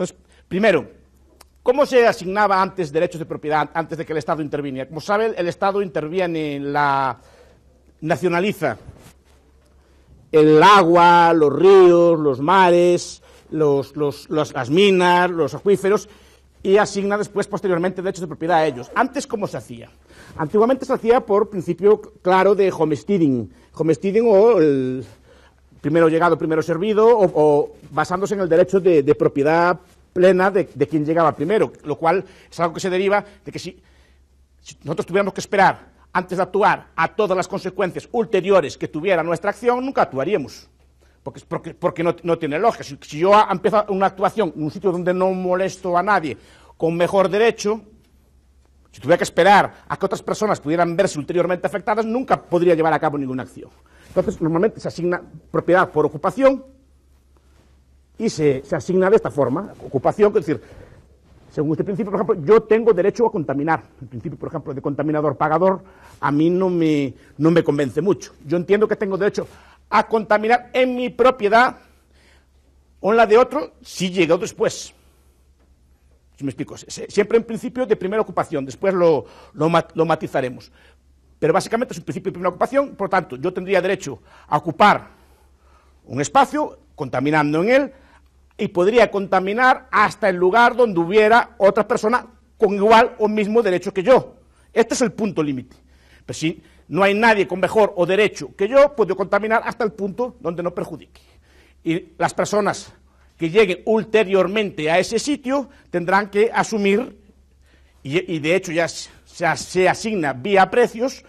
Entonces, primero, ¿cómo se asignaba antes derechos de propiedad, antes de que el Estado interviniera? Como saben, el Estado interviene, la nacionaliza el agua, los ríos, los mares, los, las minas, los acuíferos, y asigna después, posteriormente, derechos de propiedad a ellos. Antes, ¿cómo se hacía? Antiguamente se hacía por principio claro de homesteading, homesteading o el primero llegado, primero servido, o, basándose en el derecho de, de propiedad plena de, quien llegaba primero, lo cual es algo que se deriva de que si, nosotros tuviéramos que esperar antes de actuar a todas las consecuencias ulteriores que tuviera nuestra acción, nunca actuaríamos. Porque, porque, no, tiene lógica. Si, si, yo empiezo una actuación en un sitio donde no molesto a nadie con mejor derecho, si tuviera que esperar a que otras personas pudieran verse ulteriormente afectadas, nunca podría llevar a cabo ninguna acción. Entonces, normalmente se asigna propiedad por ocupación y se, asigna de esta forma, ocupación, es decir, según este principio, por ejemplo, yo tengo derecho a contaminar. El principio, por ejemplo, de contaminador-pagador a mí no me, no me convence mucho. Yo entiendo que tengo derecho a contaminar en mi propiedad o en la de otro si llegó después. Si me explico, siempre en principio de primera ocupación, después lo, lo matizaremos. Pero básicamente es un principio de primera ocupación, por lo tanto, yo tendría derecho a ocupar un espacio contaminando en él y podría contaminar hasta el lugar donde hubiera otra persona con igual o mismo derecho que yo. Este es el punto límite. Pues si no hay nadie con mejor o derecho que yo, puedo contaminar hasta el punto donde no perjudique. Y las personas que lleguen ulteriormente a ese sitio tendrán que asumir, y, de hecho ya se, asigna vía precios,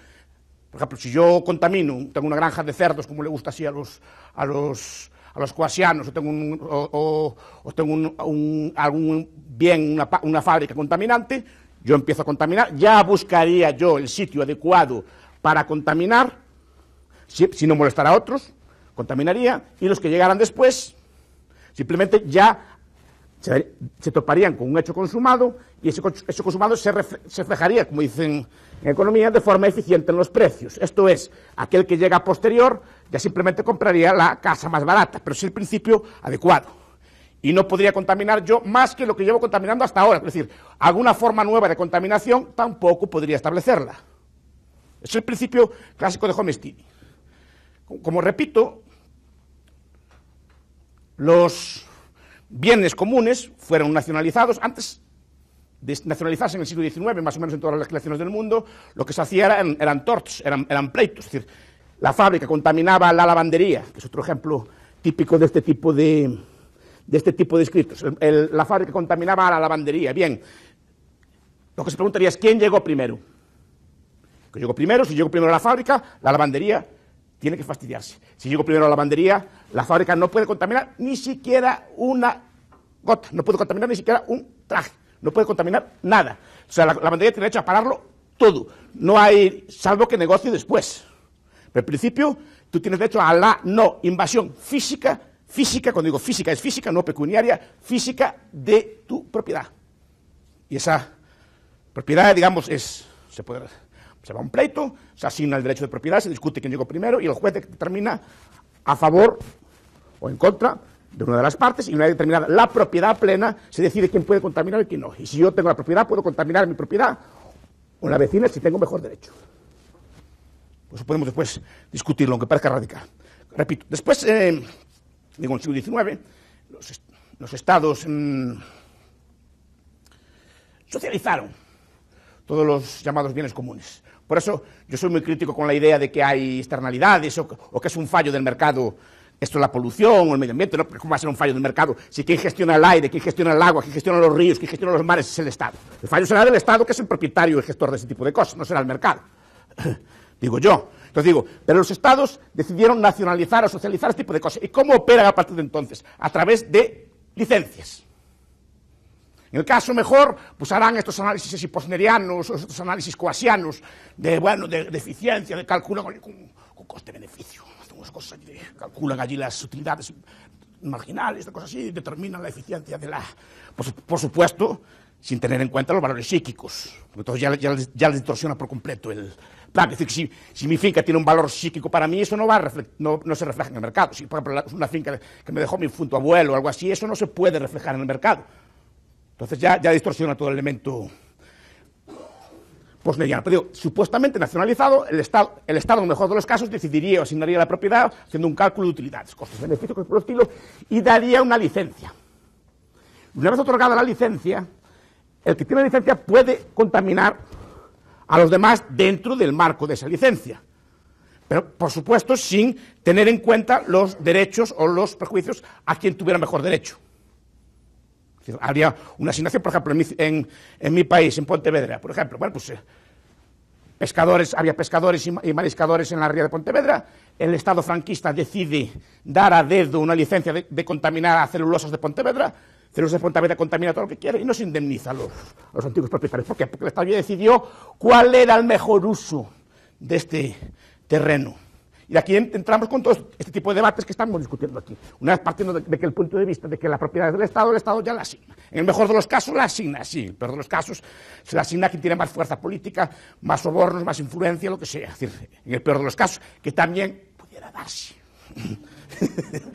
por ejemplo, si yo contamino, tengo una granja de cerdos, como le gusta así a los a los cuasianos o tengo, un, tengo algún bien, una, fábrica contaminante, yo empiezo a contaminar, ya buscaría yo el sitio adecuado para contaminar, si, no molestar a otros, contaminaría, y los que llegaran después simplemente ya se, toparían con un hecho consumado y ese hecho consumado se, se, reflejaría, como dicen en economía, de forma eficiente en los precios. Esto es, aquel que llega posterior ya simplemente compraría la casa más barata, pero es el principio adecuado. Y no podría contaminar yo más que lo que llevo contaminando hasta ahora. Es decir, alguna forma nueva de contaminación tampoco podría establecerla. Es el principio clásico de Homestini. Como repito, los bienes comunes fueron nacionalizados antes de nacionalizarse en el siglo XIX, más o menos en todas las legislaciones del mundo, lo que se hacía eran, eran torts, eran, eran pleitos, es decir, la fábrica, contaminaba la lavandería, que es otro ejemplo típico de este tipo de, de, este tipo de escritos. la fábrica contaminaba a la lavandería. Bien, lo que se preguntaría es quién llegó primero. Que llegó primero, si llegó primero a la fábrica, la lavandería tiene que fastidiarse. Si llegó primero a la lavandería, la fábrica no puede contaminar ni siquiera una gota, no puede contaminar ni siquiera un traje, no puede contaminar nada. O sea, la, lavandería tiene derecho a pararlo todo. No hay, salvo que negocio después. Pero en principio, tú tienes derecho a la no invasión física, física, cuando digo física es física, no pecuniaria, física de tu propiedad. Y esa propiedad, digamos, es, se, puede, se va a un pleito, se asigna el derecho de propiedad, se discute quién llegó primero y el juez determina a favor o en contra de una de las partes y una vez determinada la propiedad plena se decide quién puede contaminar y quién no. Y si yo tengo la propiedad, puedo contaminar mi propiedad o la vecina si tengo mejor derecho. Pues podemos después discutirlo, aunque parezca radical. Repito, después, eh, digo, en el siglo XIX, los, estados mm, socializaron todos los llamados bienes comunes. Por eso yo soy muy crítico con la idea de que hay externalidades o, que es un fallo del mercado esto es la polución o el medio ambiente, ¿no? ¿cómo va a ser un fallo del mercado? Si quien gestiona el aire, quien gestiona el agua, quien gestiona los ríos, quien gestiona los mares es el Estado. El fallo será del Estado, que es el propietario y el gestor de ese tipo de cosas, no será el mercado digo yo. Entonces digo, pero los estados decidieron nacionalizar o socializar este tipo de cosas. ¿Y cómo operan a partir de entonces? A través de licencias. En el caso mejor, pues harán estos análisis o estos análisis coasianos, de, bueno, de, eficiencia, de cálculo, con, coste-beneficio. calculan allí las utilidades marginales, determinan la eficiencia de la... por supuesto, sin tener en cuenta los valores psíquicos. Entonces ya, ya, ya les distorsiona por completo el plan. Es decir, si, mi finca tiene un valor psíquico para mí, eso no, va a no, no, se refleja en el mercado. Si, por ejemplo, una finca que me dejó mi infunto abuelo o algo así, eso no se puede reflejar en el mercado. Entonces ya, ya distorsiona todo el elemento Pues Pero digo, supuestamente nacionalizado, el Estado, el Estado, en el mejor de los casos, decidiría o asignaría la propiedad haciendo un cálculo de utilidades, costos, beneficios, por estilo, y daría una licencia. Una vez otorgada la licencia, el que tiene licencia puede contaminar a los demás dentro del marco de esa licencia. Pero, por supuesto, sin tener en cuenta los derechos o los perjuicios a quien tuviera mejor derecho. habría una asignación, por ejemplo, en mi, país, en Pontevedra, por ejemplo. Bueno, pues eh, había pescadores y, mariscadores en la ría de Pontevedra. El Estado franquista decide dar a dedo una licencia de, de contaminar a celulosas de Pontevedra Cero de contamina todo lo que quiere y no se indemniza a los, antiguos propietarios. ¿Por qué? Porque el Estado ya decidió cuál era el mejor uso de este terreno. Y aquí entramos con todo este tipo de debates que estamos discutiendo aquí. Una vez partiendo de, que el punto de vista de que la propiedad del Estado, el Estado ya la asigna. En el mejor de los casos la asigna, sí. En peor de los casos se la asigna a quien tiene más fuerza política, más sobornos, más influencia, lo que sea. Es decir, en el peor de los casos, que también pudiera darse.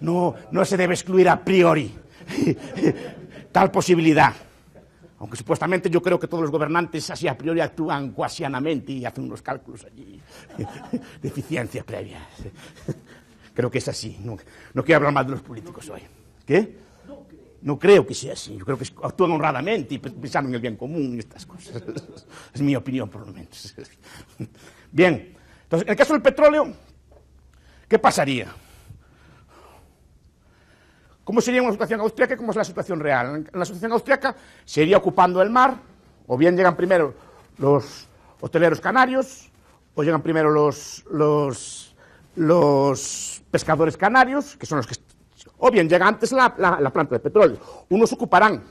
No, no se debe excluir a priori tal posibilidad. Aunque supuestamente yo creo que todos los gobernantes así a priori actúan cuasianamente y hacen unos cálculos allí de eficiencia previa. Creo que es así. No, quiero hablar más de los políticos hoy. ¿Qué? No creo que sea así. Yo creo que actúan honradamente y pensando en el bien común y estas cosas. Es mi opinión, por lo menos. Bien. Entonces, en el caso del petróleo, ¿qué pasaría? ¿Cómo sería una situación austriaca y cómo es la situación real? En la situación austriaca se iría ocupando el mar, o bien llegan primero los hoteleros canarios, o llegan primero los, los, los pescadores canarios, que son los que... O bien llega antes la, planta de petróleo. Unos ocuparán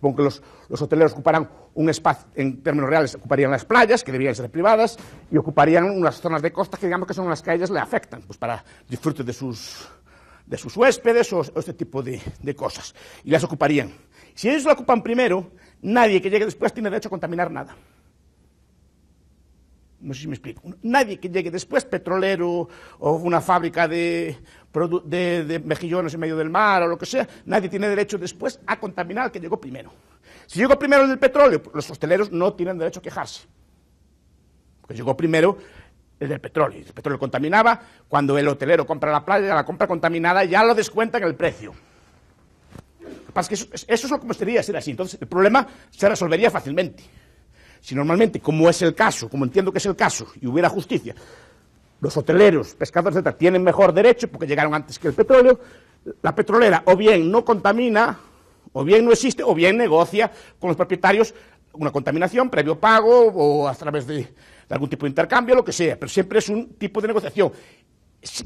aunque los, los, hoteleros ocuparán un espacio, en términos reales, ocuparían las playas, que debían ser privadas, y ocuparían unas zonas de costa que digamos que son las que a ellas le afectan, pues para disfrute de sus, de sus huéspedes o, este tipo de, cosas. Y las ocuparían. Si ellos la ocupan primero, nadie que llegue después tiene derecho a contaminar nada. No sé si me explico. Nadie que llegue después, petrolero o una fábrica de, mejillones en medio del mar o lo que sea, nadie tiene derecho después a contaminar al que llegó primero. Si llegó primero el petróleo, los hosteleros no tienen derecho a quejarse. Porque llegó primero el del petróleo. El petróleo contaminaba, cuando el hotelero compra la playa, la compra contaminada, ya lo descuentan el precio. que eso, es lo que gustaría ser así. Entonces, el problema se resolvería fácilmente. Si normalmente, como es el caso, como entiendo que es el caso, y hubiera justicia, los hoteleros, pescadores, etc., tienen mejor derecho porque llegaron antes que el petróleo, la petrolera o bien no contamina, o bien no existe, o bien negocia con los propietarios una contaminación, previo pago o a través de de algún tipo de intercambio, lo que sea, pero siempre es un tipo de negociación.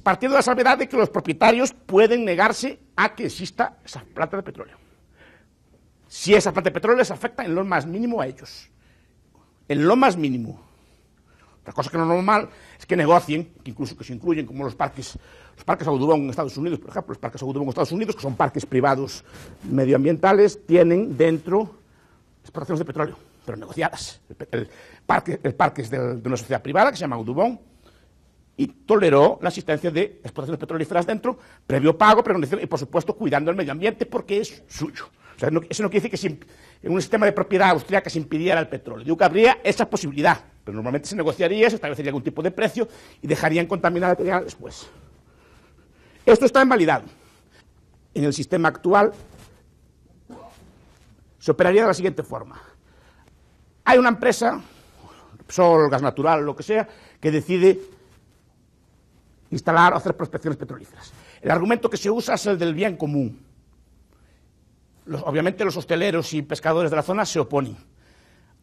Partiendo de la salvedad de que los propietarios pueden negarse a que exista esa planta de petróleo. Si esa planta de petróleo les afecta en lo más mínimo a ellos. En lo más mínimo. Otra cosa que no es normal es que negocien, que incluso que se incluyen como los parques, los parques Audubon en Estados Unidos, por ejemplo, los parques Audubon en Estados Unidos, que son parques privados medioambientales, tienen dentro explotaciones de petróleo pero negociadas. El, parque, parque es de, una sociedad privada que se llama Audubon, y toleró la existencia de explotaciones petrolíferas dentro, previo pago, pero y por supuesto cuidando el medio ambiente porque es suyo. eso no quiere decir que en un sistema de propiedad austríaca se impidiera el petróleo. Digo que habría esa posibilidad, pero normalmente se negociaría, se establecería algún tipo de precio y dejarían contaminar el material después. Esto está invalidado. En el sistema actual se operaría de la siguiente forma. Hay una empresa, sol, gas natural, lo que sea, que decide instalar o hacer prospecciones petrolíferas. El argumento que se usa es el del bien común. obviamente los hosteleros y pescadores de la zona se oponen.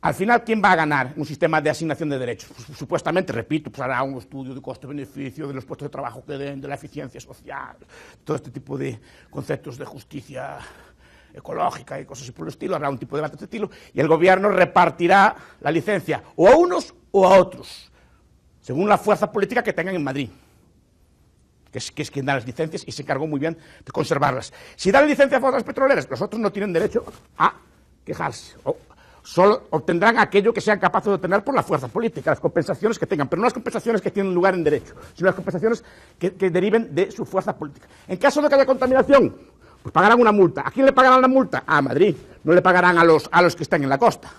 Al final, ¿quién va a ganar un sistema de asignación de derechos? Pues, supuestamente, repito, pues, hará un estudio de coste-beneficio, de los puestos de trabajo que den, de la eficiencia social, todo este tipo de conceptos de justicia ecológica y cosas por el estilo, habrá un tipo de debate de este estilo, y el gobierno repartirá la licencia o a unos o a otros, según la fuerza política que tengan en Madrid. Que es, quien da las licencias y se encargó muy bien de conservarlas. Si dan licencias a fuerzas petroleras, los otros no tienen derecho a quejarse. solo obtendrán aquello que sean capaces de obtener por la fuerza política, las compensaciones que tengan, pero no las compensaciones que tienen lugar en derecho, sino las compensaciones que, que deriven de su fuerza política. En caso de que haya contaminación, pues pagarán una multa. ¿A quién le pagarán la multa? A Madrid. No le pagarán a los, a los que están en la costa.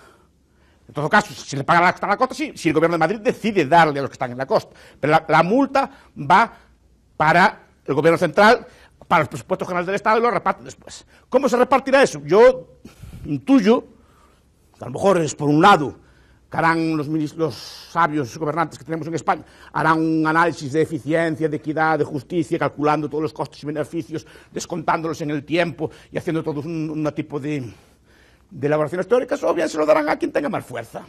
En todo caso, si le pagan a la costa, sí, si el gobierno de Madrid decide darle a los que están en la costa. Pero la, multa va para el gobierno central, para los presupuestos generales del Estado y lo reparten después. ¿Cómo se repartirá eso? Yo intuyo, a lo mejor es por un lado harán los, sabios gobernantes que tenemos en España, harán un análisis de eficiencia, de equidad, de justicia, calculando todos los costes y beneficios, descontándolos en el tiempo y haciendo todo un, tipo de, de elaboraciones teóricas, o bien se lo darán a quien tenga más fuerza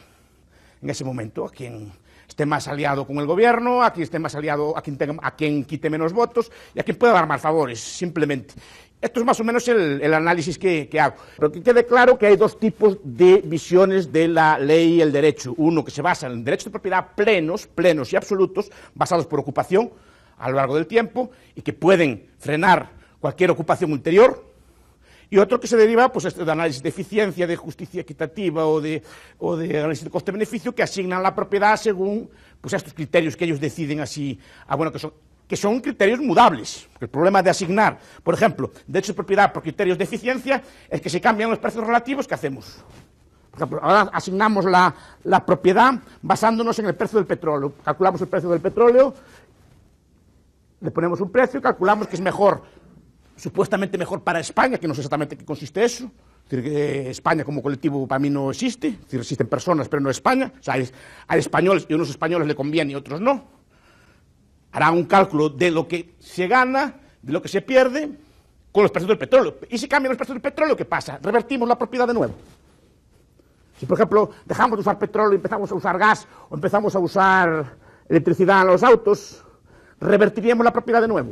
en ese momento, a quien esté más aliado con el gobierno, a quien esté más aliado, a quien, tenga, a quien quite menos votos y a quien pueda dar más favores, simplemente. Esto es más o menos el, análisis que, hago. Pero que quede claro que hay dos tipos de visiones de la ley y el derecho. Uno que se basa en derechos de propiedad plenos, plenos y absolutos, basados por ocupación a lo largo del tiempo y que pueden frenar cualquier ocupación ulterior. Y otro que se deriva pues, este, de análisis de eficiencia, de justicia equitativa o de, análisis de coste-beneficio que asignan la propiedad según pues, estos criterios que ellos deciden así, a, ah, bueno, que son que son criterios mudables. El problema de asignar, por ejemplo, derechos de propiedad por criterios de eficiencia es que si cambian los precios relativos, ¿qué hacemos? Por ejemplo, ahora asignamos la, propiedad basándonos en el precio del petróleo. Calculamos el precio del petróleo, le ponemos un precio, y calculamos que es mejor, supuestamente mejor para España, que no sé exactamente qué consiste eso. Es decir, que España como colectivo para mí no existe. Es decir, existen personas, pero no España. O sea, hay, españoles y a unos españoles le conviene y otros no hará un cálculo de lo que se gana, de lo que se pierde con los precios del petróleo. Y si cambian los precios del petróleo, ¿qué pasa? Revertimos la propiedad de nuevo. Si, por ejemplo, dejamos de usar petróleo y empezamos a usar gas o empezamos a usar electricidad en los autos, revertiríamos la propiedad de nuevo.